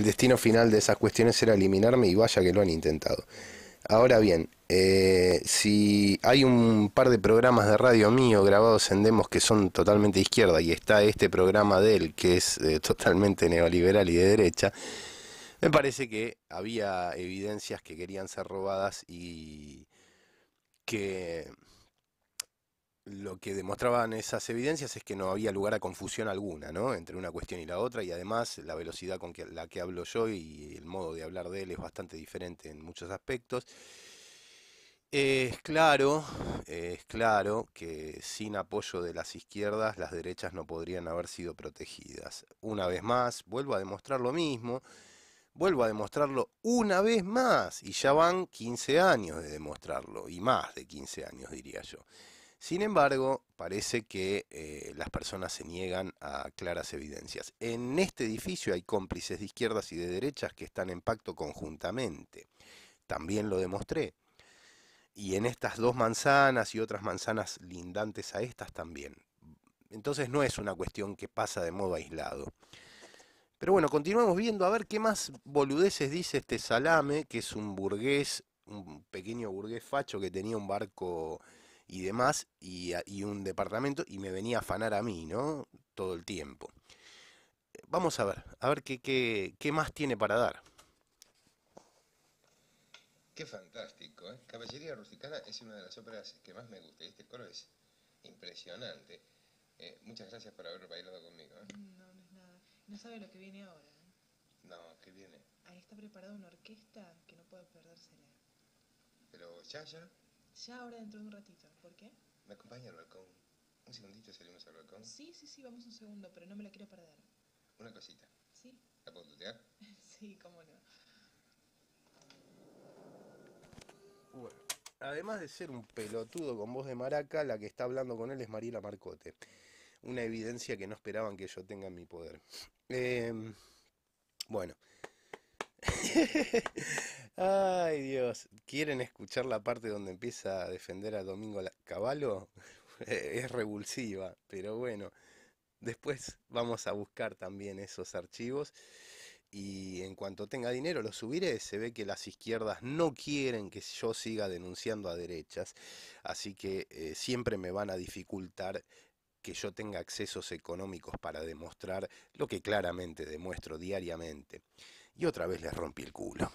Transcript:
el destino final de esas cuestiones era eliminarme y vaya que lo han intentado. Ahora bien, eh, si hay un par de programas de radio mío grabados en demos que son totalmente izquierda y está este programa de él que es eh, totalmente neoliberal y de derecha, me parece que había evidencias que querían ser robadas y que lo que demostraban esas evidencias es que no había lugar a confusión alguna, ¿no? Entre una cuestión y la otra, y además la velocidad con que, la que hablo yo y el modo de hablar de él es bastante diferente en muchos aspectos. Es claro, es claro que sin apoyo de las izquierdas las derechas no podrían haber sido protegidas. Una vez más, vuelvo a demostrar lo mismo, vuelvo a demostrarlo una vez más, y ya van 15 años de demostrarlo, y más de 15 años diría yo. Sin embargo, parece que eh, las personas se niegan a claras evidencias. En este edificio hay cómplices de izquierdas y de derechas que están en pacto conjuntamente. También lo demostré. Y en estas dos manzanas y otras manzanas lindantes a estas también. Entonces no es una cuestión que pasa de modo aislado. Pero bueno, continuamos viendo a ver qué más boludeces dice este salame, que es un burgués, un pequeño burgués facho que tenía un barco y demás, y, y un departamento, y me venía a afanar a mí, ¿no? Todo el tiempo. Vamos a ver, a ver qué, qué, qué más tiene para dar. Qué fantástico, ¿eh? Caballería Rusticana es una de las óperas que más me gusta, este coro es impresionante. Eh, muchas gracias por haber bailado conmigo. ¿eh? Mm, no, no es nada. No sabe lo que viene ahora. ¿eh? No, ¿qué viene? Ahí está preparada una orquesta que no puede perdérsela. ¿Pero ya, ya? Ya ahora dentro de un ratito. ¿Por qué? ¿Me acompaña al balcón? ¿Un segundito salimos al balcón? Sí, sí, sí, vamos un segundo, pero no me la quiero perder. Una cosita. ¿Sí? ¿La puedo tutear? sí, cómo no. Bueno. Además de ser un pelotudo con voz de maraca, la que está hablando con él es Mariela Marcote. Una evidencia que no esperaban que yo tenga en mi poder. Em, bueno. Ay, Dios. ¿Quieren escuchar la parte donde empieza a defender a Domingo Caballo? Eh, es revulsiva, pero bueno. Después vamos a buscar también esos archivos y en cuanto tenga dinero lo subiré. Se ve que las izquierdas no quieren que yo siga denunciando a derechas, así que eh, siempre me van a dificultar que yo tenga accesos económicos para demostrar lo que claramente demuestro diariamente. Y otra vez les rompí el culo.